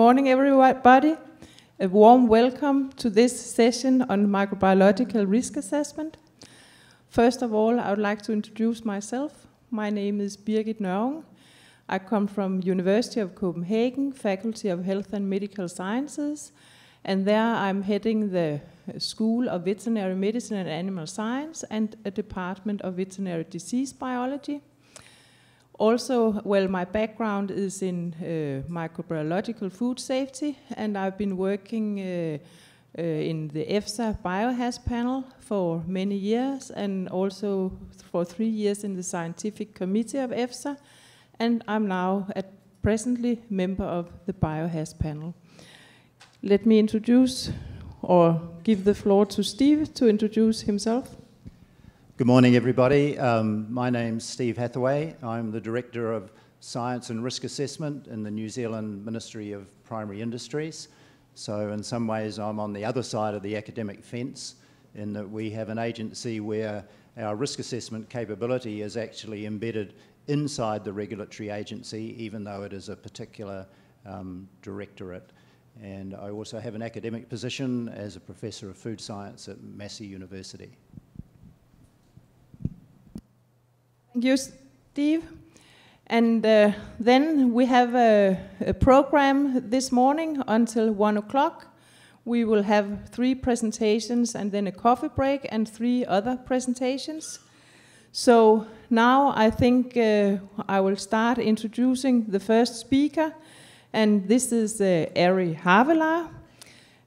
morning, everybody. A warm welcome to this session on microbiological risk assessment. First of all, I would like to introduce myself. My name is Birgit Nørung. I come from University of Copenhagen, Faculty of Health and Medical Sciences, and there I'm heading the School of Veterinary Medicine and Animal Science and a Department of Veterinary Disease Biology. Also, well, my background is in uh, microbiological food safety, and I've been working uh, uh, in the EFSA biohaz panel for many years, and also for three years in the scientific committee of EFSA, and I'm now at presently member of the biohaz panel. Let me introduce or give the floor to Steve to introduce himself. Good morning, everybody. Um, my name's Steve Hathaway. I'm the Director of Science and Risk Assessment in the New Zealand Ministry of Primary Industries. So in some ways, I'm on the other side of the academic fence in that we have an agency where our risk assessment capability is actually embedded inside the regulatory agency, even though it is a particular um, directorate. And I also have an academic position as a professor of food science at Massey University. you, Steve. And uh, then we have a, a, program this morning until one o'clock. We will have three presentations and then a coffee break and three other presentations. So now I think uh, I will start introducing the first speaker. And this is uh, Ari Havela.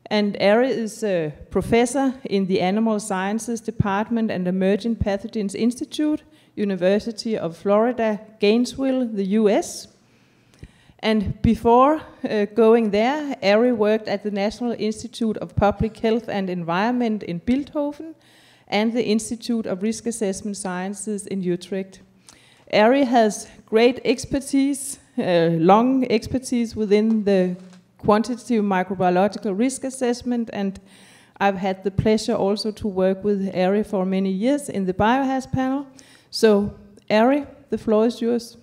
And Ari is a professor in the Animal Sciences Department and Emerging Pathogens Institute University of Florida, Gainesville, the US. And before uh, going there, Ari worked at the National Institute of Public Health and Environment in Bilthoven and the Institute of Risk Assessment Sciences in Utrecht. Ari has great expertise, uh, long expertise within the quantitative microbiological risk assessment and I've had the pleasure also to work with Ari for many years in the biohaz panel. So, Ari, the floor is yours.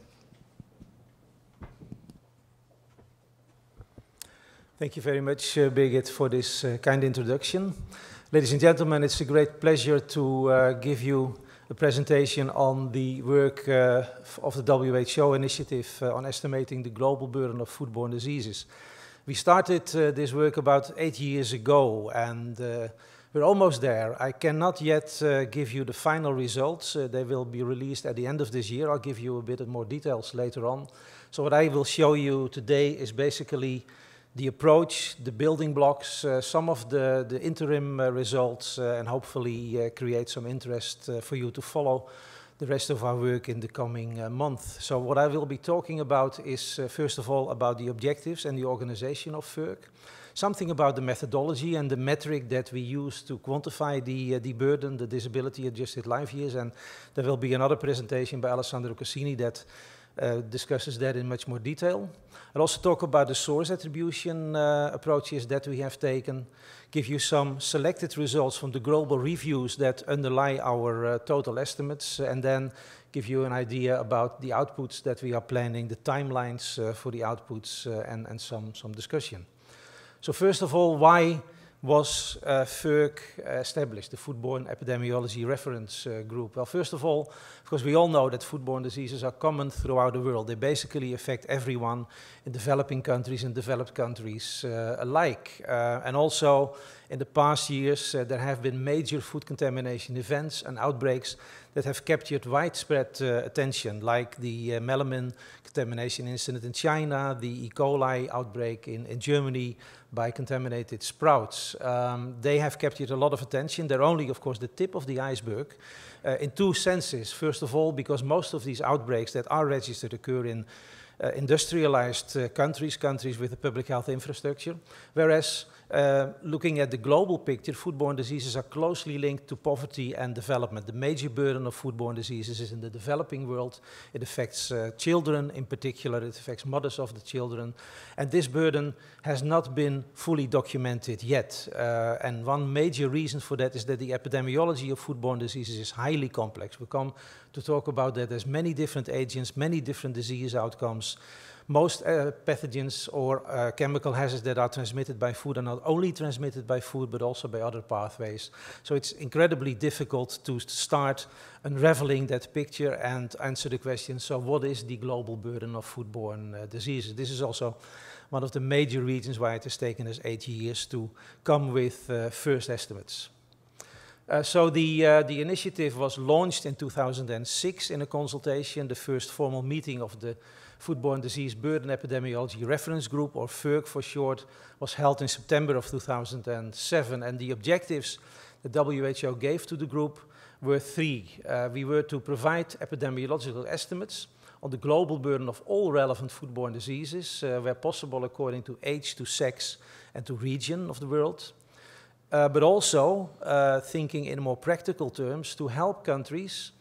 Thank you very much, uh, Birgit, for this uh, kind introduction. Ladies and gentlemen, it's a great pleasure to uh, give you a presentation on the work uh, of the WHO initiative uh, on estimating the global burden of foodborne diseases. We started uh, this work about eight years ago, and uh, we're almost there. I cannot yet uh, give you the final results. Uh, they will be released at the end of this year. I'll give you a bit more details later on. So what I will show you today is basically the approach, the building blocks, uh, some of the, the interim uh, results, uh, and hopefully uh, create some interest for you to follow the rest of our work in the coming uh, month. So what I will be talking about is, uh, first of all, about the objectives and the organization of FERC something about the methodology and the metric that we use to quantify the, uh, the burden, the disability adjusted life years. And there will be another presentation by Alessandro Cassini that uh, discusses that in much more detail. I'll also talk about the source attribution uh, approaches that we have taken, give you some selected results from the global reviews that underlie our uh, total estimates, and then give you an idea about the outputs that we are planning, the timelines uh, for the outputs, uh, and, and some, some discussion. So first of all, why was uh, FERC established, the Foodborne Epidemiology Reference uh, Group? Well, first of all, of course, we all know that foodborne diseases are common throughout the world. They basically affect everyone in developing countries and developed countries uh, alike. Uh, and also, in the past years, uh, there have been major food contamination events and outbreaks that have captured widespread uh, attention, like the uh, melamine contamination incident in China, the E. coli outbreak in, in Germany by contaminated sprouts. Um, they have captured a lot of attention. They're only, of course, the tip of the iceberg uh, in two senses. First of all, because most of these outbreaks that are registered occur in uh, industrialized uh, countries, countries with a public health infrastructure, whereas Eh, looking at the global picture, foodborne diseases are closely linked to poverty and development. The major burden of foodborne diseases is in the developing world. It affects uh, children in particular, it affects mothers of the children. And this burden has not been fully documented yet. Uh, and one major reason for that is that the epidemiology of foodborne diseases is highly complex. We come to talk about that. There's many different agents, many different disease outcomes most uh, pathogens or uh, chemical hazards that are transmitted by food are not only transmitted by food but also by other pathways. So it's incredibly difficult to start unraveling that picture and answer the question, so what is the global burden of foodborne uh, diseases? This is also one of the major reasons why it has taken us eight years to come with first estimates. Uh, so the, uh, the initiative was launched in 2006 in a consultation, the first formal meeting of the Foodborne Disease Burden Epidemiology Reference Group, or FERG for short, was held in September of 2007. And the objectives the WHO gave to the group were three. Uh, we were to provide epidemiological estimates on the global burden of all relevant foodborne diseases, uh, where possible according to age, to sex, and to region of the world. Uh, but also, uh, thinking in more practical terms, to help countries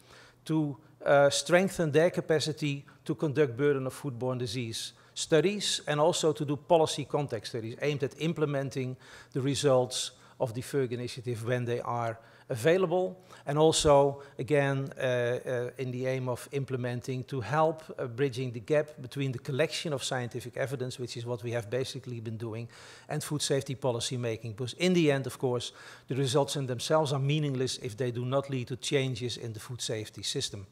to Eh, strengthen their capacity to conduct burden of foodborne disease studies and also to do policy context studies aimed at implementing the results of the FERG initiative when they are available and also again uh, uh, in the aim of implementing to help uh, bridging the gap between the collection of scientific evidence which is what we have basically been doing and food safety policy making because in the end of course the results in themselves are meaningless if they do not lead to changes in the food safety system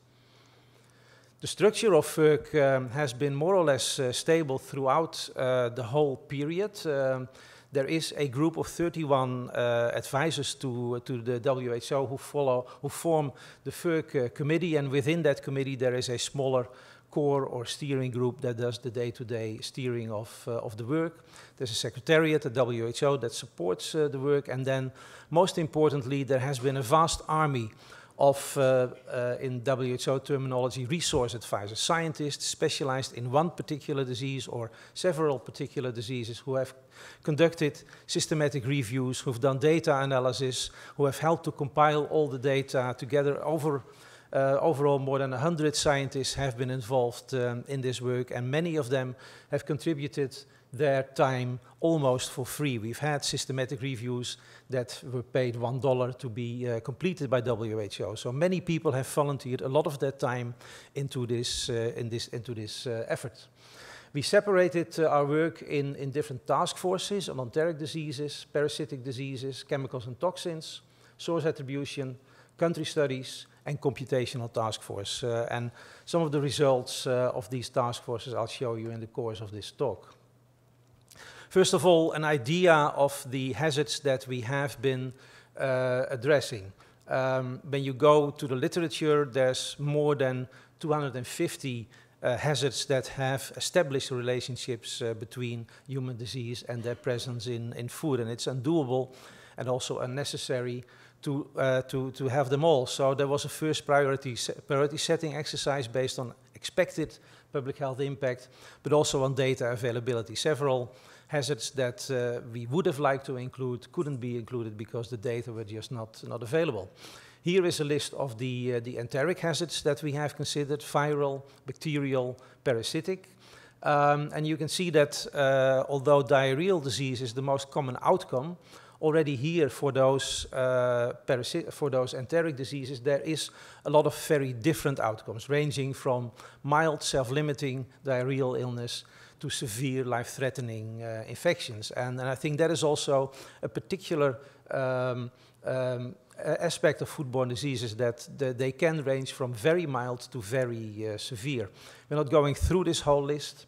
the structure of FERC um, has been more or less uh, stable throughout uh, the whole period. Um, there is a group of 31 uh, advisors to, uh, to the WHO who follow, who form the FERC uh, committee, and within that committee there is a smaller core or steering group that does the day-to-day steering of, uh, of the work. There's a secretariat at WHO that supports the work, and then most importantly there has been a vast army of, uh, uh, in WHO terminology, resource advisors, scientists specialized in one particular disease or several particular diseases who have conducted systematic reviews, who've done data analysis, who have helped to compile all the data together over. Uh, overall, more than 100 scientists have been involved um, in this work, and many of them have contributed their time almost for free. We've had systematic reviews that were paid $1 to be uh, completed by WHO. So many people have volunteered a lot of their time into this, uh, in this, into this uh, effort. We separated uh, our work in, in different task forces on enteric diseases, parasitic diseases, chemicals and toxins, source attribution, country studies, and computational task force. Uh, and some of the results uh, of these task forces I'll show you in the course of this talk. First of all, an idea of the hazards that we have been uh, addressing. Um, when you go to the literature, there's more than 250 uh, hazards that have established relationships uh, between human disease and their presence in, in food. And it's undoable and also unnecessary to, uh, to, to have them all. So there was a first priority, se priority setting exercise based on expected public health impact, but also on data availability. Several hazards that uh, we would have liked to include couldn't be included because the data were just not, not available. Here is a list of the, uh, the enteric hazards that we have considered, viral, bacterial, parasitic. Um, and you can see that uh, although diarrheal disease is the most common outcome, already here for those, uh, for those enteric diseases, there is a lot of very different outcomes, ranging from mild self-limiting diarrheal illness to severe life-threatening uh, infections. And, and, I think that is also a particular um, um, aspect of foodborne diseases that, they can range from very mild to very uh, severe. We're not going through this whole list.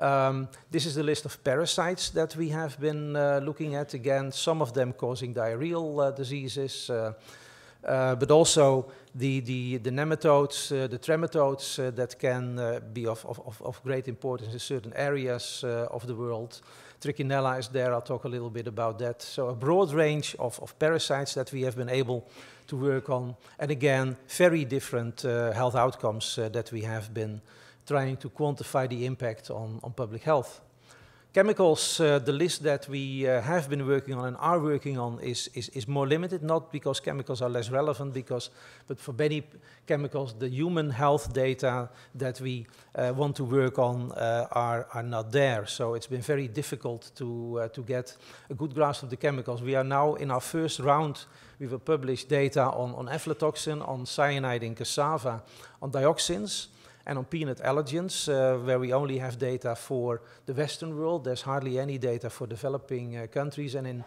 Um, this is the list of parasites that we have been uh, looking at. Again, some of them causing diarrheal uh, diseases. Uh, uh, but also the, the, the nematodes, uh, the trematodes uh, that can be of, of, of great importance in certain areas of the world. Trichinella is there, I'll talk a little bit about that. So a broad range of, of parasites that we have been able to work on. And again, very different uh, health outcomes uh, that we have been trying to quantify the impact on, on public health. Chemicals, uh, the list that we uh, have been working on and are working on is, is, is, more limited, not because chemicals are less relevant, because, but for many chemicals, the human health data that we uh, want to work on uh, are, are not there. So it's been very difficult to, uh, to get a good grasp of the chemicals. We are now in our first round, we will publish data on, on aflatoxin, on cyanide in cassava, on dioxins. And on peanut allergens, uh, where we only have data for the Western world, there's hardly any data for developing uh, countries. And in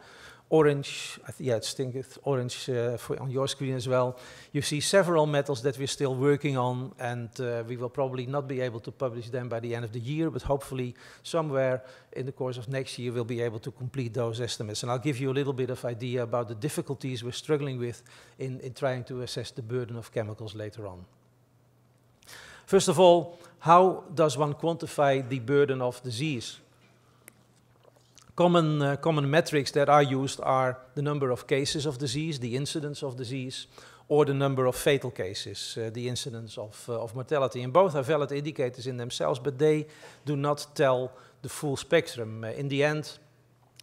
orange, I yeah, it's, think it's orange uh, on your screen as well, you see several metals that we're still working on, and uh, we will probably not be able to publish them by the end of the year, but hopefully somewhere in the course of next year we'll be able to complete those estimates. And I'll give you a little bit of idea about the difficulties we're struggling with in, in trying to assess the burden of chemicals later on. First of all, how does one quantify the burden of disease? Common, uh, common metrics that are used are the number of cases of disease, the incidence of disease, or the number of fatal cases, uh, the incidence of, uh, of mortality. And both are valid indicators in themselves, but they do not tell the full spectrum. Uh, in the end,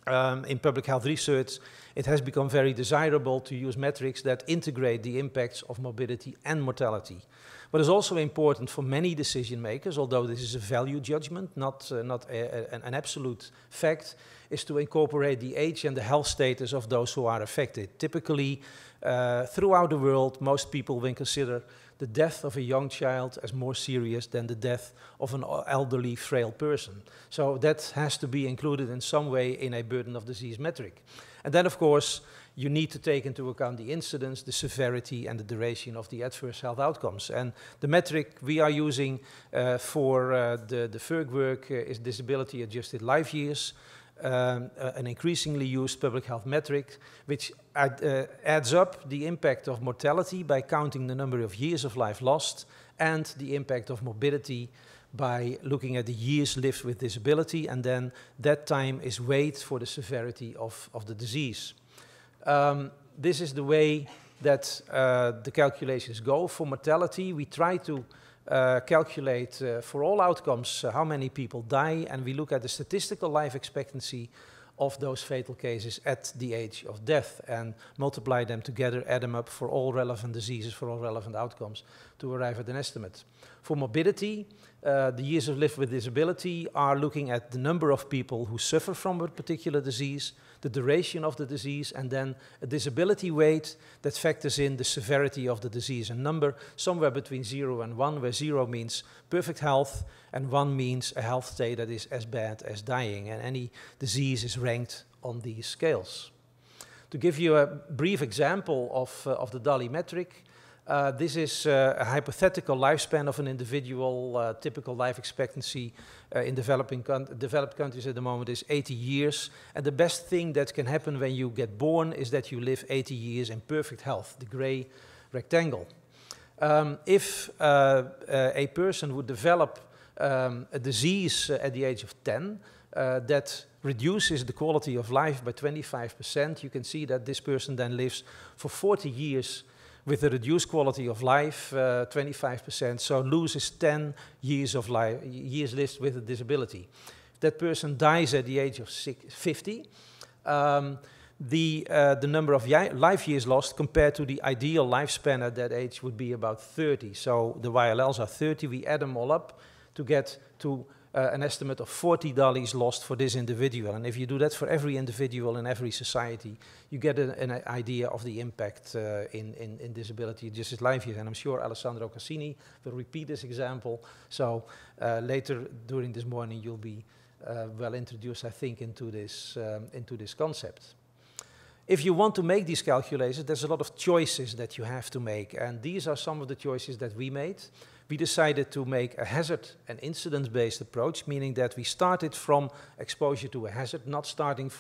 um, in public health research, it has become very desirable to use metrics that integrate the impacts of morbidity and mortality. What is also important for many decision makers, although this is a value judgment, not, uh, not a, a, an absolute fact, is to incorporate the age and the health status of those who are affected. Typically, uh, throughout the world, most people will consider the death of a young child as more serious than the death of an elderly, frail person. So that has to be included in some way in a burden of disease metric. And then, of course, you need to take into account the incidence, the severity, and the duration of the adverse health outcomes. And the metric we are using uh, for uh, the, the FERG work uh, is disability adjusted life years. Um, uh, an increasingly used public health metric, which ad, uh, adds up the impact of mortality by counting the number of years of life lost and the impact of morbidity by looking at the years lived with disability, and then that time is weighed for the severity of, of the disease um, this is the way that uh, the calculations go. For mortality, we try to uh, calculate uh, for all outcomes uh, how many people die, and we look at the statistical life expectancy of those fatal cases at the age of death and multiply them together, add them up for all relevant diseases, for all relevant outcomes, to arrive at an estimate. For morbidity, uh, the years of life with disability are looking at the number of people who suffer from a particular disease, the duration of the disease, and then a disability weight that factors in the severity of the disease and number, somewhere between zero and one, where zero means perfect health, and one means a health state that is as bad as dying, and any disease is ranked on these scales. To give you a brief example of, uh, of the DALI metric, uh, this is uh, a hypothetical lifespan of an individual. Uh, typical life expectancy uh, in developing developed countries at the moment is 80 years. And the best thing that can happen when you get born is that you live 80 years in perfect health, the gray rectangle. Um, if uh, uh, a person would develop um, a disease at the age of 10 that reduces the quality of life by 25%, you can see that this person then lives for 40 years with a reduced quality of life, 25%, uh, so loses 10 years of life, years lived with a disability. that person dies at the age of six, 50, um, the, uh, the number of life years lost compared to the ideal lifespan at that age would be about 30. So the YLLs are 30. We add them all up to get to uh, an estimate of 40 dalis lost for this individual. And if you do that for every individual in every society, you get a, an, idea of the impact uh, in, in, in disability as life years. And I'm sure Alessandro Cassini will repeat this example. So uh, later during this morning, you'll be well introduced, I think, into this, um, into this concept. If you want to make these calculations, there's a lot of choices that you have to make. And these are some of the choices that we made we decided to make a hazard and incident based approach, meaning that we started from exposure to a hazard, not starting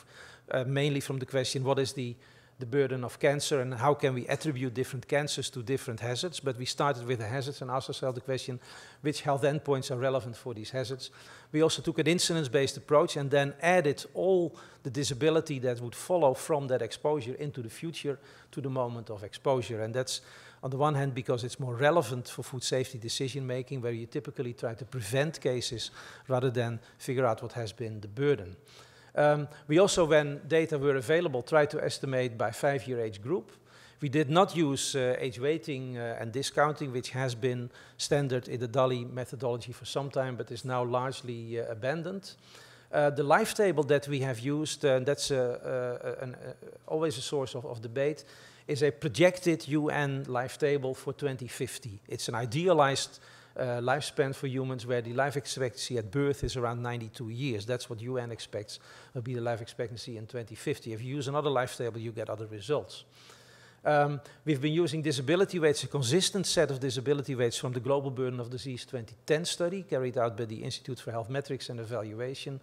uh, mainly from the question what is the, the burden of cancer and how can we attribute different cancers to different hazards. But we started with the hazards and asked ourselves the question which health endpoints are relevant for these hazards. We also took an incidence based approach and then added all the disability that would follow from that exposure into the future to the moment of exposure. And that's on the one hand because it's more relevant for food safety decision making, where you typically try to prevent cases rather than figure out what has been the burden. Um, we also, when data were available, tried to estimate by five-year age group. We did not use uh, age weighting uh, and discounting, which has been standard in the DALI methodology for some time, but is now largely uh, abandoned. Uh, the life table that we have used, uh, and that's a, a, an, a, uh, always a source of, of debate, is a projected UN life table for 2050. It's an idealized uh, lifespan for humans where the life expectancy at birth is around 92 years. That's what UN expects will be the life expectancy in 2050. If you use another life table, you get other results. Um, we've been using disability weights, a consistent set of disability weights from the Global Burden of Disease 2010 study carried out by the Institute for Health Metrics and Evaluation.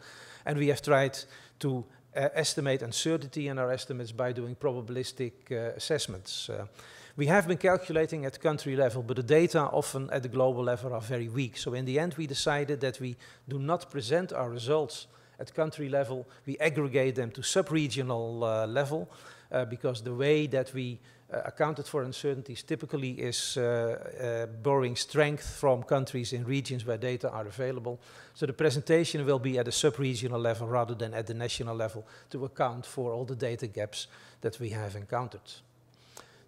And we have tried to uh, estimate uncertainty in our estimates by doing probabilistic uh, assessments. Uh, we have been calculating at country level, but the data often at the global level are very weak. So in the end, we decided that we do not present our results at country level. We aggregate them to sub-regional level because the way that we uh, accounted for uncertainties typically is uh, uh, borrowing strength from countries in regions where data are available. So the presentation will be at a sub-regional level rather than at the national level to account for all the data gaps that we have encountered.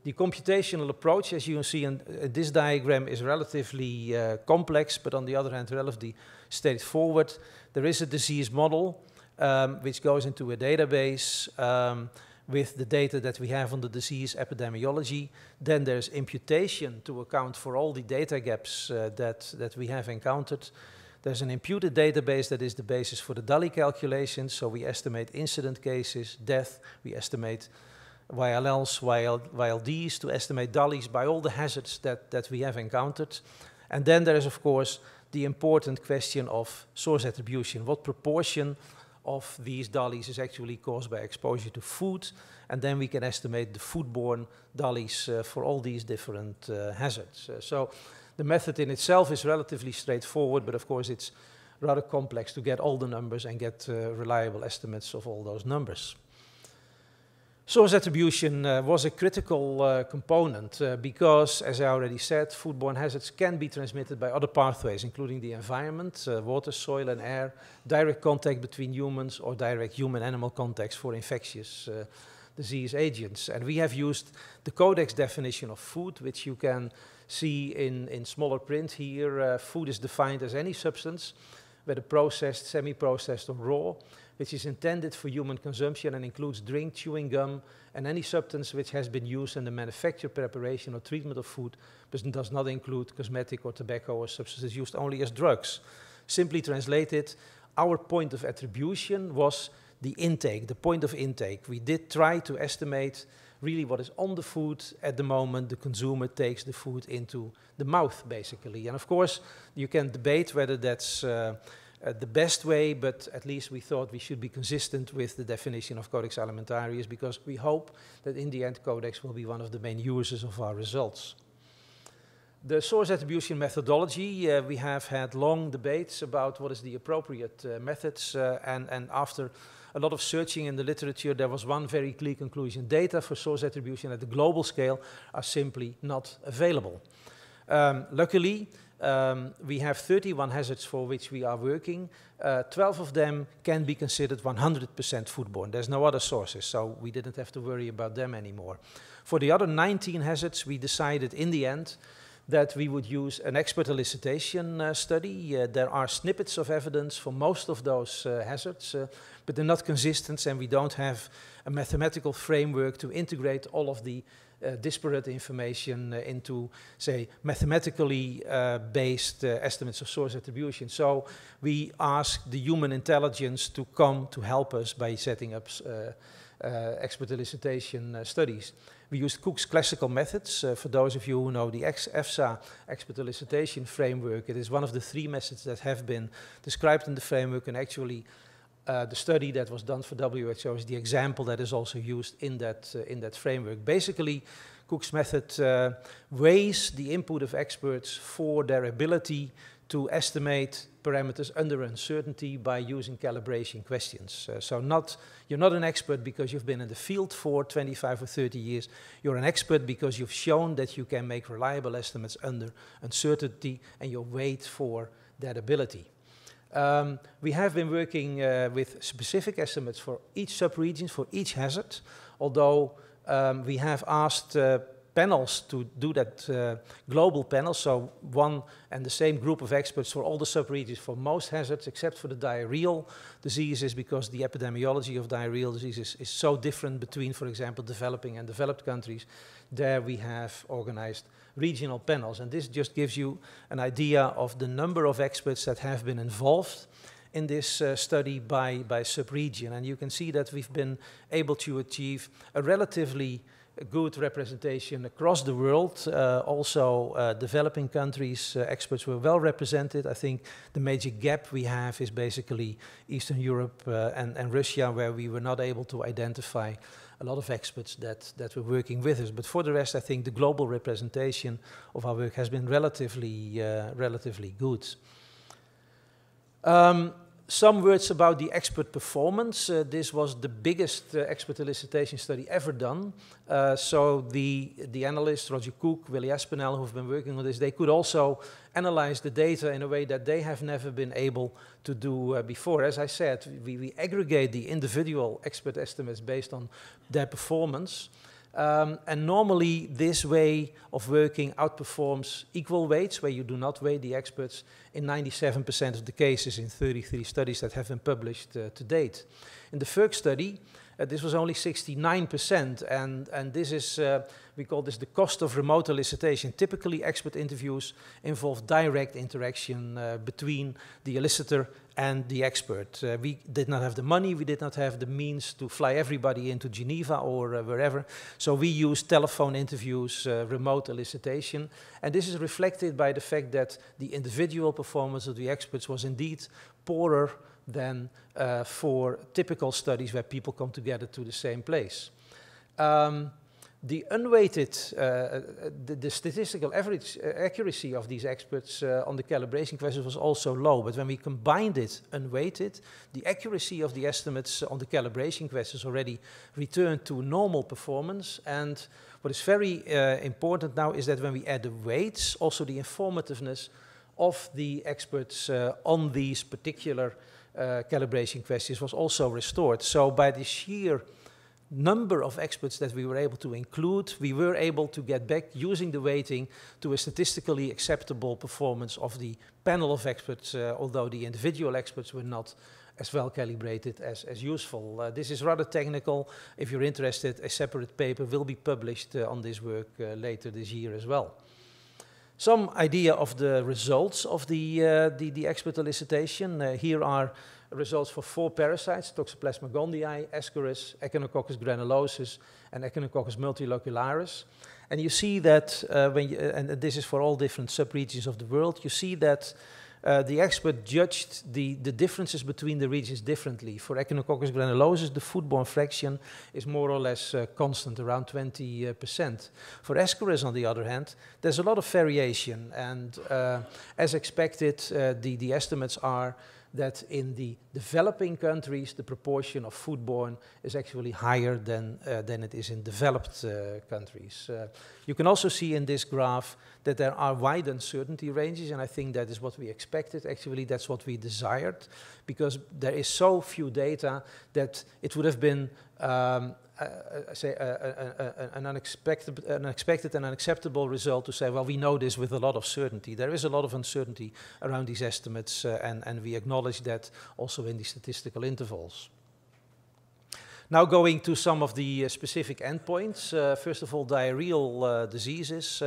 The computational approach, as you can see in this diagram, is relatively uh, complex, but on the other hand, relatively straightforward. There is a disease model um, which goes into a database. Um, with the data that we have on the disease epidemiology. Then there's imputation to account for all the data gaps uh, that, that we have encountered. There's an imputed database that is the basis for the DALI calculations. So we estimate incident cases, death, we estimate YLLs, YLDs to estimate DALIs by all the hazards that, that we have encountered. And then there is, of course, the important question of source attribution. What proportion of these DALIs is actually caused by exposure to food. And then we can estimate the foodborne DALIs uh, for all these different uh, hazards. Uh, so the method in itself is relatively straightforward, but of course it's rather complex to get all the numbers and get uh, reliable estimates of all those numbers. Source attribution uh, was a critical uh, component uh, because, as I already said, foodborne hazards can be transmitted by other pathways, including the environment, uh, water, soil, and air, direct contact between humans, or direct human animal contacts for infectious uh, disease agents. And we have used the Codex definition of food, which you can see in, in smaller print here. Uh, food is defined as any substance, whether processed, semi processed, or raw which is intended for human consumption and includes drink, chewing gum, and any substance which has been used in the manufacture, preparation, or treatment of food, but does not include cosmetic or tobacco or substances used only as drugs. Simply translated, our point of attribution was the intake, the point of intake. We did try to estimate really what is on the food at the moment the consumer takes the food into the mouth, basically. And of course, you can debate whether that's uh, uh, the best way, but at least we thought we should be consistent with the definition of Codex Alimentarius because we hope that in the end Codex will be one of the main users of our results. The source attribution methodology, uh, we have had long debates about what is the appropriate uh, methods uh, and, and after a lot of searching in the literature, there was one very clear conclusion. Data for source attribution at the global scale are simply not available. Um, luckily, um, we have 31 hazards for which we are working. Uh, 12 of them can be considered 100% foodborne. There's no other sources, so we didn't have to worry about them anymore. For the other 19 hazards, we decided in the end that we would use an expert elicitation uh, study. Uh, there are snippets of evidence for most of those uh, hazards, uh, but they're not consistent and we don't have a mathematical framework to integrate all of the Eh, disparate information eh, into, say, mathematically eh, based estimates of source attribution. So we ask the human intelligence to come to help us by setting up expert elicitation studies. We used Cook's classical methods. Uh, for those of you who know the EFSA expert elicitation framework, it is one of the three methods that have been described in the framework and actually uh, eh, the study that was done for WHO is the example that is also used in that, uh, in that framework. Basically, Cook's method uh, weighs the input of experts for their ability to estimate parameters under uncertainty by using calibration questions. Uh, so not, you're not an expert because you've been in the field for 25 or 30 years. You're an expert because you've shown that you can make reliable estimates under uncertainty and you're weighed for that ability. Um, we have been working uh, with specific estimates for each subregion, for each hazard, although um, we have asked uh, panels to do that uh, global panel, so one and the same group of experts for all the subregions for most hazards except for the diarrheal diseases because the epidemiology of diarrheal diseases is so different between, for example, developing and developed countries. There we have organized regional panels. And this just gives you an idea of the number of experts that have been involved in this uh, study by, by subregion. And you can see that we've been able to achieve a relatively good representation across the world. Uh, also, uh, developing countries, uh, experts were well represented. I think the major gap we have is basically Eastern Europe uh, and, and Russia, where we were not able to identify a lot of experts that, that were working with us. But for the rest, I think the global representation of our work has been relatively, uh, relatively good. Um, some words about the expert performance. Uh, this was the biggest uh, expert elicitation study ever done. Uh, so the, the analysts, Roger Cook, Willie Aspinall, who've been working on this, they could also analyze the data in a way that they have never been able to do uh, before. As I said, we, we aggregate the individual expert estimates based on their performance. Um, and normally, this way of working outperforms equal weights, where you do not weigh the experts, in 97% of the cases in 33 studies that have been published uh, to date. In the FERC study, uh, this was only 69%. And, and this is, uh, we call this the cost of remote elicitation. Typically, expert interviews involve direct interaction uh, between the elicitor and the expert. Uh, we did not have the money, we did not have the means to fly everybody into Geneva or uh, wherever. So we used telephone interviews, uh, remote elicitation. And this is reflected by the fact that the individual performance of the experts was indeed poorer than uh, for typical studies where people come together to the same place. Um, the unweighted, uh, the, the, statistical average uh, accuracy of these experts uh, on the calibration questions was also low. But when we combined it unweighted, the accuracy of the estimates on the calibration questions already returned to normal performance. And what is very uh, important now is that when we add the weights, also the informativeness of the experts uh, on these particular uh, calibration questions was also restored. So by the sheer number of experts that we were able to include, we were able to get back using the weighting to a statistically acceptable performance of the panel of experts, uh, although the individual experts were not as well calibrated as, as useful. Uh, this is rather technical. If you're interested, a separate paper will be published uh, on this work uh, later this year as well some idea of the results of the, uh, the, the, expert elicitation. Uh, here are results for four parasites, Toxoplasma gondii, Ascaris, Echinococcus granulosus, and Echinococcus multilocularis. And you see that, uh, when you, and this is for all different subregions of the world, you see that uh, the expert judged the, the differences between the regions differently. For Echinococcus granulosus, the foodborne fraction is more or less uh, constant, around 20%. Uh, For Ascaris, on the other hand, there's a lot of variation, and uh, as expected, uh, the, the estimates are that in the developing countries, the proportion of foodborne is actually higher than, uh, than it is in developed uh, countries. Uh, you can also see in this graph that there are wide uncertainty ranges, and I think that is what we expected. Actually, that's what we desired, because there is so few data that it would have been um, uh, uh say uh, uh, uh, an unexpected, an unexpected, and unacceptable result to say, well, we know this with a lot of certainty. There is a lot of uncertainty around these estimates, uh, and, and we acknowledge that also in the statistical intervals. Now going to some of the specific endpoints. first of all, diarrheal diseases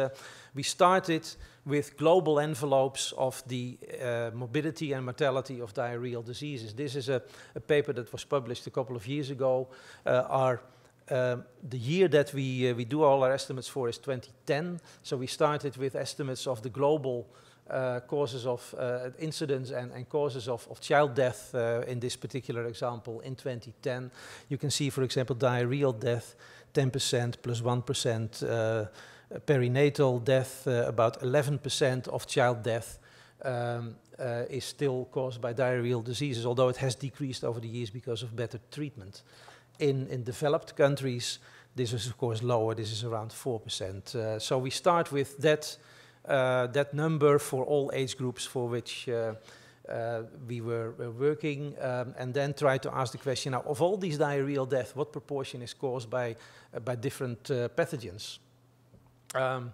we started with global envelopes of the uh, morbidity and mortality of diarrheal diseases. This is a, a, paper that was published a couple of years ago. Uh, our, um, the year that we, uh, we do all our estimates for is 2010, so we started with estimates of the global uh, causes of uh, incidents and, and causes of, of child death in this particular example in 2010. You can see, for example, diarrheal death 10% plus 1% perinatal death, uh, about 11% of child death um, uh, is still caused by diarrheal diseases, although it has decreased over the years because of better treatment. In, in developed countries, this is of course lower, this is around 4%. Uh, so we start with that, that number for all age groups for which uh, we were, were working um, and then try to ask the question now of all these diarrheal deaths, what proportion is caused by, uh, by different uh, pathogens? Um,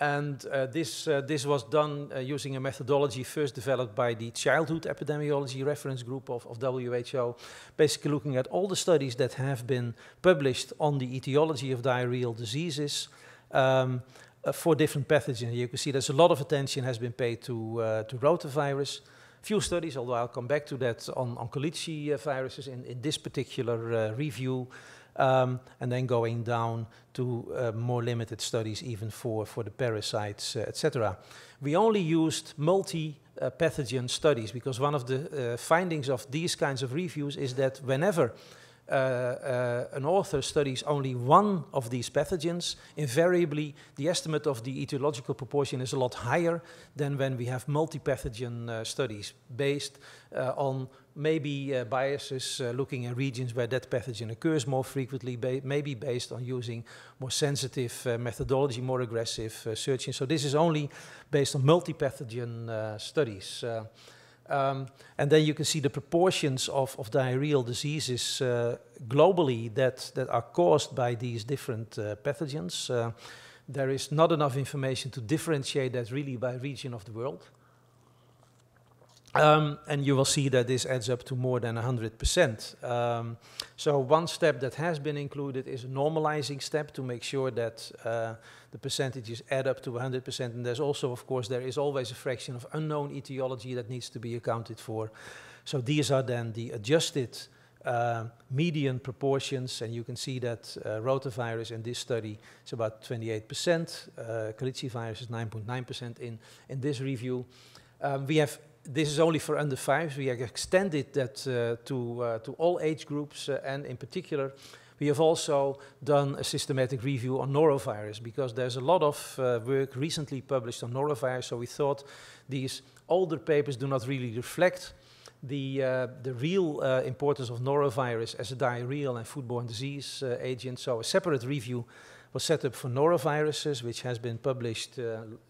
and uh, this, uh, this was done uh, using a methodology first developed by the Childhood Epidemiology Reference Group of, of WHO, basically looking at all the studies that have been published on the etiology of diarrheal diseases um, uh, for different pathogens. You can see there's a lot of attention has been paid to, uh, to rotavirus. Few studies, although I'll come back to that, on, on Colici uh, viruses in, in this particular review um, and then going down to uh, more limited studies even for, for the parasites, uh, etc. We only used multi uh, pathogen studies because one of the uh, findings of these kinds of reviews is that whenever uh, uh, an author studies only one of these pathogens, invariably the estimate of the etiological proportion is a lot higher than when we have multi-pathogen uh, studies based uh, on maybe uh, biases looking at regions where that pathogen occurs more frequently, ba maybe based on using more sensitive methodology, more aggressive searching. So this is only based on multi-pathogen studies. Um, and then you can see the proportions of, of diarrheal diseases uh, globally that, that are caused by these different uh, pathogens. Uh, there is not enough information to differentiate that really by region of the world. Um, and you will see that this adds up to more than 100%. Um, so one step that has been included is a normalizing step to make sure that uh, the percentages add up to 100%. And there's also, of course, there is always a fraction of unknown etiology that needs to be accounted for. So these are then the adjusted uh, median proportions, and you can see that uh, rotavirus in this study is about 28%, uh, virus is 9.9% in, in this review. Um, we have this is only for under fives. We have extended that uh, to, uh, to all age groups, uh, and in particular, we have also done a systematic review on norovirus because there's a lot of uh, work recently published on norovirus. So we thought these older papers do not really reflect the, uh, the real uh, importance of norovirus as a diarrheal and foodborne disease uh, agent. So a separate review was set up for noroviruses, which has been published uh,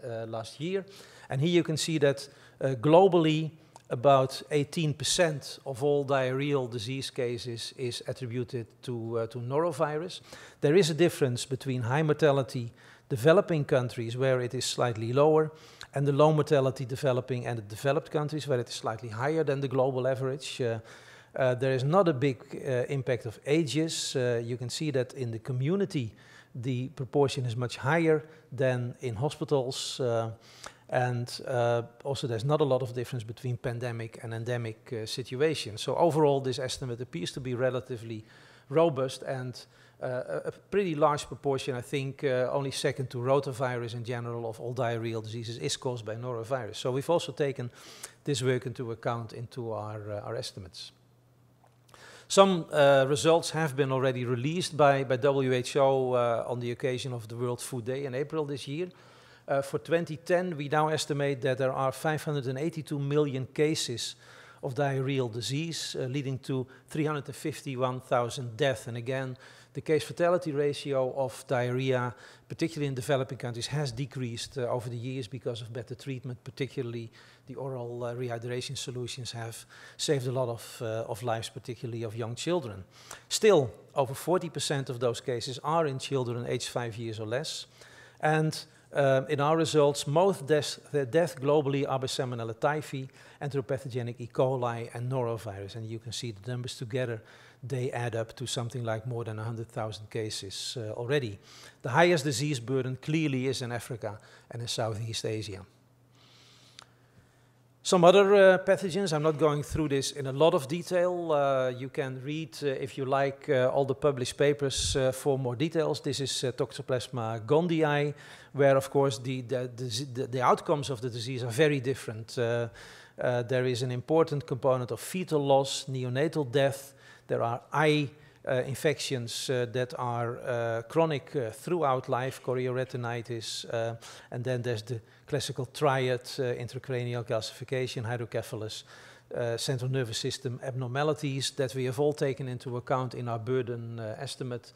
uh, last year. And here you can see that Eh, globally, about 18% of all diarrheal disease cases is attributed to, uh, to norovirus. There is a difference between high mortality developing countries where it is slightly lower and the low mortality developing and developed countries where it is slightly higher than the global average. Uh, uh, there is not a big impact of ages. you can see that in the community the proportion is much higher than in hospitals. And uh, also, there's not a lot of difference between pandemic and endemic uh, situations. So, overall, this estimate appears to be relatively robust and uh, a pretty large proportion, I think, uh, only second to rotavirus in general, of all diarrheal diseases is caused by norovirus. So, we've also taken this work into account into our, uh, our estimates. Some uh, results have been already released by, by WHO uh, on the occasion of the World Food Day in April this year. Uh, for 2010, we now estimate that there are 582 million cases of diarrheal disease, uh, leading to 351,000 deaths. And again, the case fatality ratio of diarrhea, particularly in developing countries, has decreased uh, over the years because of better treatment. Particularly, the oral uh, rehydration solutions have saved a lot of, uh, of lives, particularly of young children. Still, over 40% of those cases are in children aged 5 years or less. And um, in our results, most deaths, deaths globally are by Salmonella typhi, enteropathogenic E. coli, and norovirus. And you can see the numbers together, they add up to something like more than 100,000 cases uh, already. The highest disease burden clearly is in Africa and in Southeast Asia. Some other uh, pathogens, I'm not going through this in a lot of detail. Uh, you can read, uh, if you like, uh, all the published papers uh, for more details. This is uh, Toxoplasma gondii, where, of course, the, the, the, the, outcomes of the disease are very different. there is an important component of fetal loss, neonatal death. There are eye uh, infections uh, that are uh, chronic throughout life, chorioretinitis, and then there's the classical triad, intracranial calcification, hydrocephalus, uh, central nervous system abnormalities that we have all taken into account in our burden uh, estimate,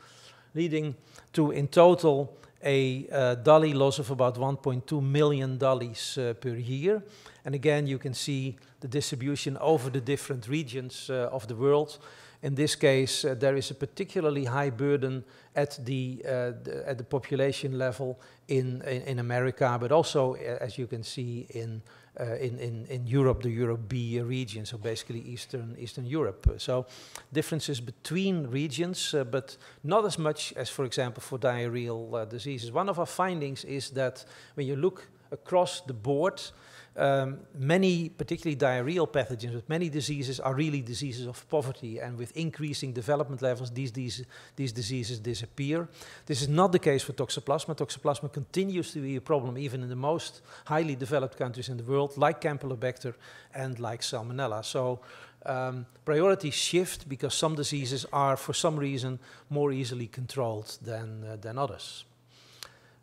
leading to in total a uh, loss of about 1.2 million dollies per year. And again, you can see the distribution over the different regions of the world in this case, uh, there is a particularly high burden at the, uh, the at the population level in, in, in America, but also, uh, as you can see, in, uh, in, in, in Europe, the Europe B region, so basically Eastern, Eastern Europe. Uh, so differences between regions, but not as much as, for example, for diarrheal diseases. One of our findings is that when you look across the board, um, many, particularly diarrheal pathogens, but many diseases are really diseases of poverty. And with increasing development levels, these, these, these diseases disappear. This is not the case for toxoplasma. Toxoplasma continues to be a problem even in the most highly developed countries in the world, like Campylobacter and like Salmonella. So um, priorities shift because some diseases are, for some reason, more easily controlled than, uh, than others.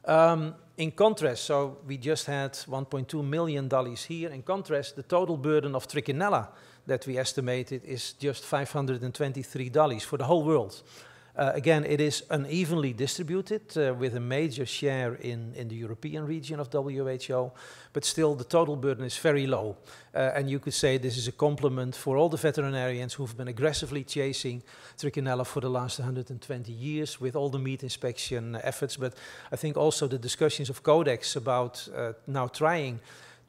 Um, in contrast, so we just had 1.2 million dollies here. In contrast, the total burden of trichinella that we estimated is just 523 dollies for the whole world. Uh, again, it is unevenly distributed uh, with a major share in, in the European region of WHO, but still the total burden is very low. Uh, and you could say this is a compliment for all the veterinarians who've been aggressively chasing trichinella for the last 120 years with all the meat inspection efforts. But I think also the discussions of Codex about uh, now trying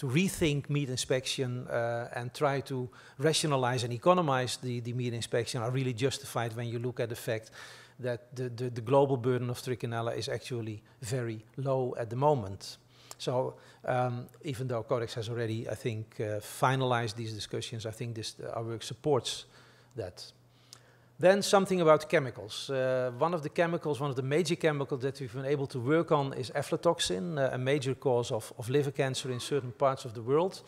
to rethink meat inspection uh, and try to rationalize and economize the, the meat inspection are really justified when you look at the fact that the, the, the global burden of trichinella is actually very low at the moment. So um, even though Codex has already, I think, uh, finalized these discussions, I think this, our work supports that. Then something about chemicals. Uh, one of the chemicals, one of the major chemicals that we've been able to work on is aflatoxin, uh, a major cause of, of liver cancer in certain parts of the world.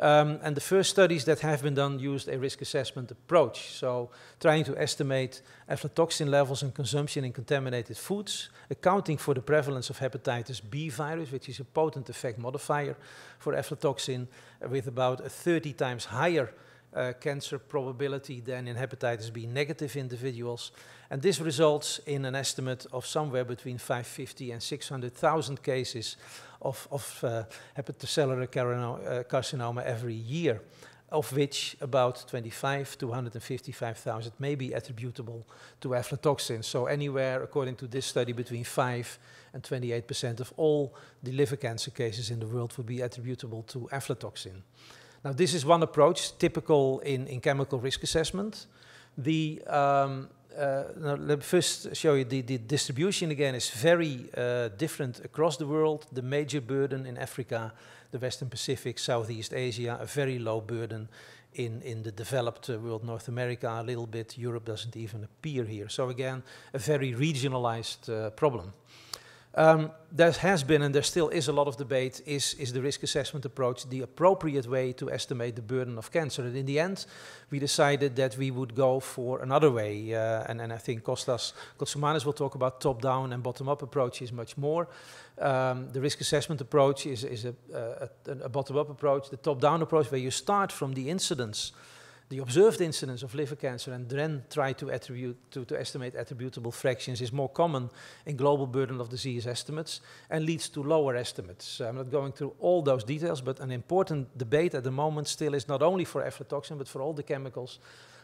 Um, and the first studies that have been done used a risk assessment approach. So trying to estimate aflatoxin levels and consumption in contaminated foods, accounting for the prevalence of hepatitis B virus, which is a potent effect modifier for aflatoxin, with about 30 times higher uh, cancer probability than in hepatitis B negative individuals. And this results in an estimate of somewhere between 550 and 600,000 cases of, of uh, hepatocellular eh, carcinoma every year, of which about 25 to 155,000 may be attributable to aflatoxin. So anywhere, according to this study, between 5 and 28% of all the liver cancer cases in the world would be attributable to aflatoxin. Now, this is one approach typical in, in chemical risk assessment. The, um, uh, let me first show you the, the distribution again is very uh, different across the world. The major burden in Africa, the Western Pacific, Southeast Asia, a very low burden in, in the developed uh, world, North America a little bit, Europe doesn't even appear here. So again, a very regionalized uh, problem. Um, there has been and there still is a lot of debate is, is the risk assessment approach the appropriate way to estimate the burden of cancer? And in the end, we decided that we would go for another way. Uh, and, and I think Kostas Kotsumanis will talk about top down and bottom up approaches much more. Um, the risk assessment approach is, is a, a, a bottom up approach, the top down approach, where you start from the incidence the observed incidence of liver cancer and then try to, attribute, to, to estimate attributable fractions is more common in global burden of disease estimates and leads to lower estimates. I'm not going through all those details, but an important debate at the moment still is not only for aflatoxin, but for all the chemicals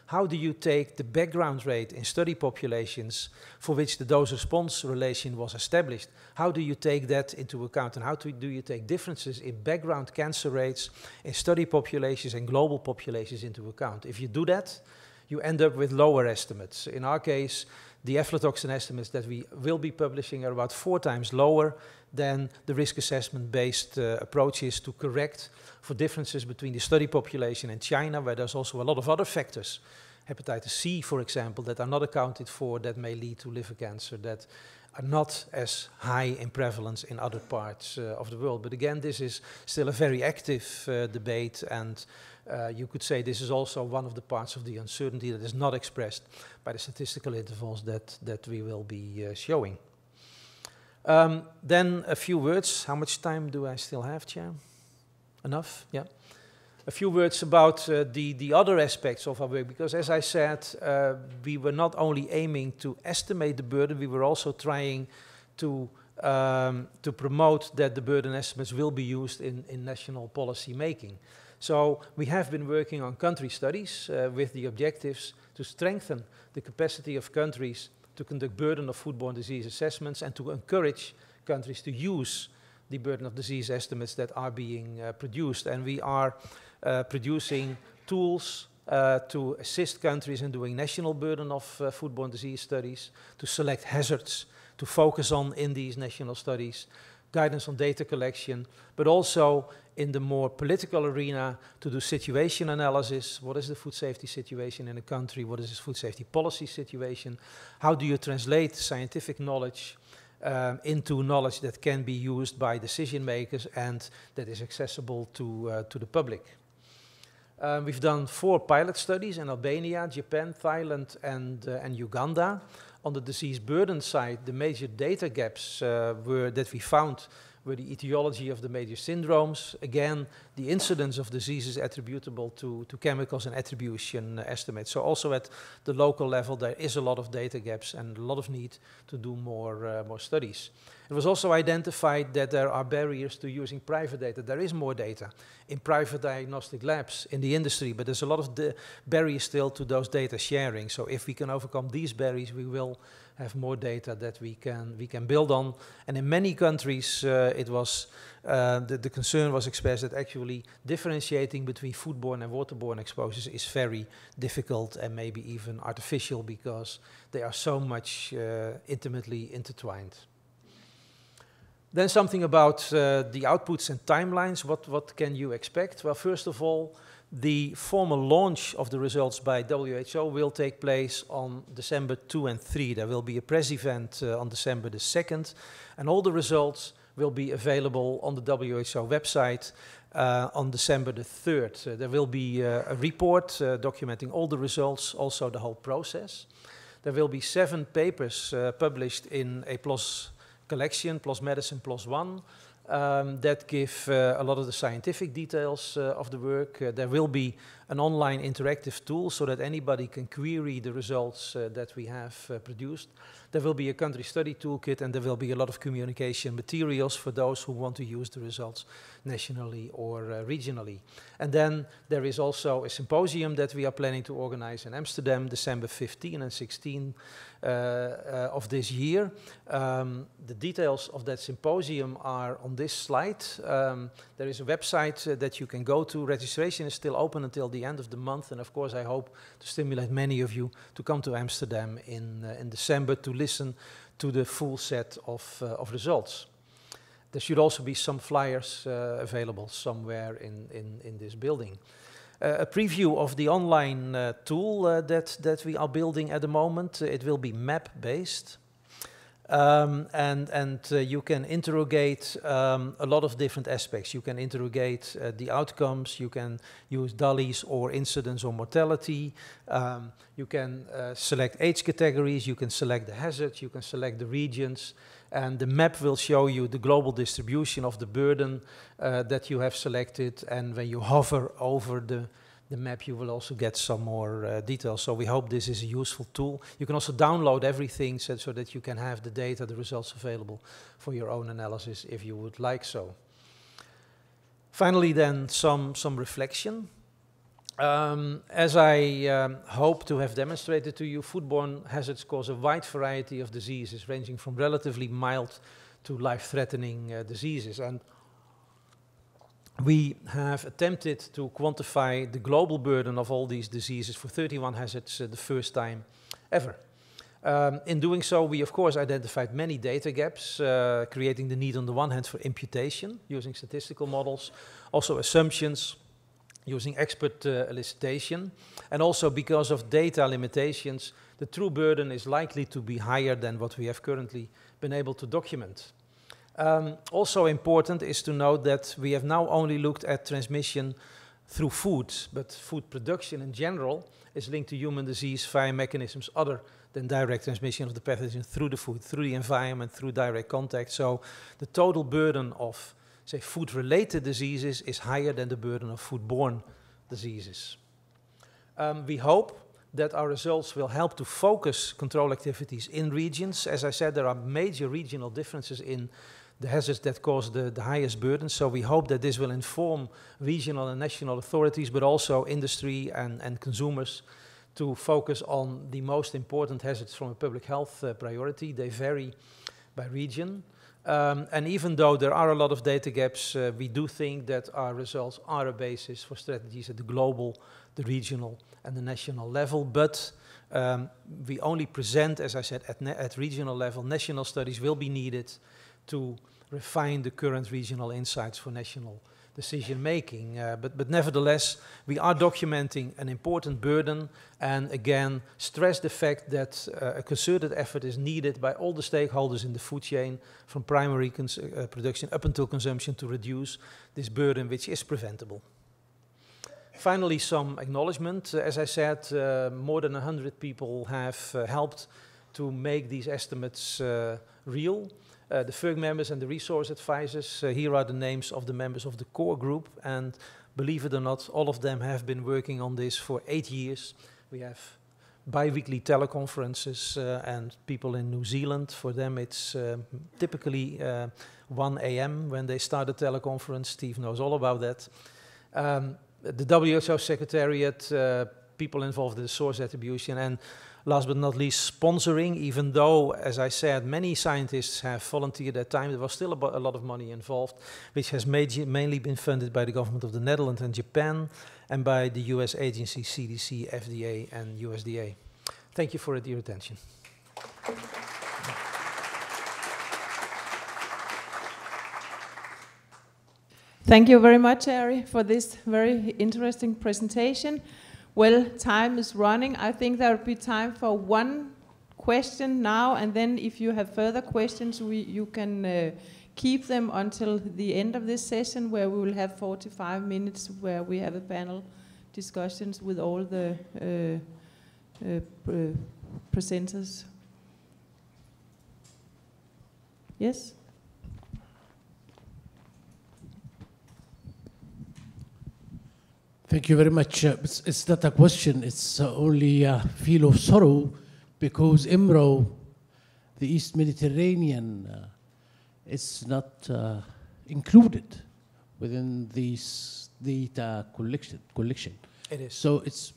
how do you take the background rate in study populations for which the dose-response relation was established? How do you take that into account? And how do you take differences in background cancer rates in study populations and global populations into account? If you do that, you end up with lower estimates. In our case, the aflatoxin estimates that we will be publishing are about four times lower then the risk assessment based uh, approach is to correct for differences between the study population and China, where there's also a lot of other factors, hepatitis C, for example, that are not accounted for that may lead to liver cancer that are not as high in prevalence in other parts uh, of the world. But again, this is still a very active uh, debate, and uh, you could say this is also one of the parts of the uncertainty that is not expressed by the statistical intervals that, that we will be uh, showing. Um, then a few words. How much time do I still have, Chair? Enough? Yeah. A few words about uh, the, the other aspects of our work, because as I said, uh, we were not only aiming to estimate the burden, we were also trying to, um, to promote that the burden estimates will be used in, in national policy making. So we have been working on country studies uh, with the objectives to strengthen the capacity of countries to conduct burden of foodborne disease assessments and to encourage countries to use the burden of disease estimates that are being uh, produced. And we are uh, producing tools uh, to assist countries in doing national burden of uh, foodborne disease studies, to select hazards to focus on in these national studies, guidance on data collection, but also in the more political arena to do situation analysis. What is the food safety situation in a country? What is the food safety policy situation? How do you translate scientific knowledge um, into knowledge that can be used by decision makers and that is accessible to, uh, to the public? Um, we've done four pilot studies in Albania, Japan, Thailand, and, uh, and Uganda on the disease burden side, the major data gaps uh, were that we found were the etiology of the major syndromes. Again, the incidence of diseases attributable to, to chemicals and attribution uh, estimates. So also at the local level, there is a lot of data gaps and a lot of need to do more, uh, more studies. It was also identified that there are barriers to using private data. There is more data in private diagnostic labs in the industry, but there's a lot of barriers still to those data sharing. So if we can overcome these barriers, we will have more data that we can we can build on. And in many countries, uh, it was uh, the, the, concern was expressed that actually differentiating between foodborne and waterborne exposures is very difficult and maybe even artificial because they are so much uh, intimately intertwined. Then something about uh, the outputs and timelines. What what can you expect? Well, first of all. The formal launch of the results by WHO will take place on December 2 and 3. There will be a press event uh, on December the 2nd, and all the results will be available on the WHO website uh, on December the 3rd. Uh, there will be uh, a report uh, documenting all the results, also the whole process. There will be seven papers uh, published in a PLOS collection, PLOS Medicine PLOS One um, that give uh, a lot of the scientific details uh, of the work. Uh, there will be an online interactive tool so that anybody can query the results that we have produced. There will be a country study toolkit and there will be a lot of communication materials for those who want to use the results nationally or uh, regionally. And then there is also a symposium that we are planning to organize in Amsterdam, December 15 and 16, Eh, eh, of this year. Um, the details of that symposium are on this slide. Um, there is a website eh, that you can go to. Registration is still open until the end of the month. And of course, I hope to stimulate many of you to come to Amsterdam in, in December to listen to the full set of, of results there should also be some flyers uh, available somewhere in, in, in this building a preview of the online uh, tool uh, that, that we are building at the moment. Uh, it will be map-based. Um, and and uh, you can interrogate um, a lot of different aspects. You can interrogate uh, the outcomes. You can use DALIs or incidents or mortality. Um, you can uh, select age categories. You can select the hazards. You can select the regions and the map will show you the global distribution of the burden uh, that you have selected. And when you hover over the, the map, you will also get some more uh, details. So we hope this is a useful tool. You can also download everything so, so that you can have the data, the results available for your own analysis if you would like so. Finally, then some, some reflection. Um, as I um, hope to have demonstrated to you, foodborne hazards cause a wide variety of diseases, ranging from relatively mild to life-threatening uh, diseases. And we have attempted to quantify the global burden of all these diseases for 31 hazards uh, the first time ever. Um, in doing so, we of course identified many data gaps, uh, creating the need on the one hand for imputation using statistical models, also assumptions, using expert uh, elicitation. And also because of data limitations, the true burden is likely to be higher than what we have currently been able to document. Um, also important is to note that we have now only looked at transmission through food, but food production in general is linked to human disease via mechanisms other than direct transmission of the pathogen through the food, through the environment, through direct contact. So the total burden of say food-related diseases is higher than the burden of foodborne diseases. Um, we hope that our results will help to focus control activities in regions. As I said, there are major regional differences in the hazards that cause the, the highest burden. So we hope that this will inform regional and national authorities, but also industry and, and consumers to focus on the most important hazards from a public health uh, priority. They vary by region. Um, and even though there are a lot of data gaps, uh, we do think that our results are a basis for strategies at the global, the regional, and the national level. But um, we only present, as I said, at, at, regional level. National studies will be needed to refine the current regional insights for national decision making. Uh, but, but nevertheless, we are documenting an important burden and again stress the fact that uh, a concerted effort is needed by all the stakeholders in the food chain from primary uh, production up until consumption to reduce this burden which is preventable. Finally, some acknowledgement. Uh, as I said, uh, more than 100 people have uh, helped to make these estimates real. Uh, the FERC members and the resource advisors, uh, here are the names of the members of the core group. And believe it or not, all of them have been working on this for eight years. We have bi-weekly teleconferences uh, and people in New Zealand, for them it's um, typically uh, 1 a.m. when they start a teleconference. Steve knows all about that. Um, the WHO Secretariat, uh, people involved in the source attribution and Last but not least, sponsoring. Even though, as I said, many scientists have volunteered their time, there was still a, lot of money involved, which has mainly been funded by the government of the Netherlands and Japan and by the US agency CDC, FDA, and USDA. Thank you for your attention. Thank you very much, Ari, for this very interesting presentation. Well, time is running. I think there will be time for one question now, and then if you have further questions, we, you can uh, keep them until the end of this session where we will have 45 minutes where we have a panel discussions with all the uh, uh, uh presenters. Yes? Thank you very much. Uh, it's, it's not a question, it's uh, only a feel of sorrow because Imro, the East Mediterranean, uh, is not uh, included within this data uh, collection. collection. It is. So it's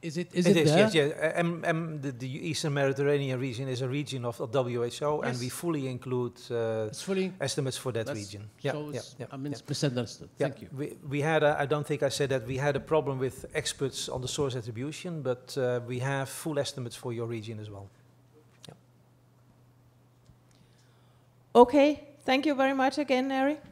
is it is it, it is, there? yes yes. Um, um, the, the, Eastern Mediterranean region is a region of, of WHO, yes. and we fully include uh, fully estimates for that region. Yeah, so yeah, yeah, I mean, yeah. misunderstood. Yeah. Thank you. We, we had I don't think I said that we had a problem with experts on the source attribution, but uh, we have full estimates for your region as well. Yeah. Okay. Thank you very much again, Eric.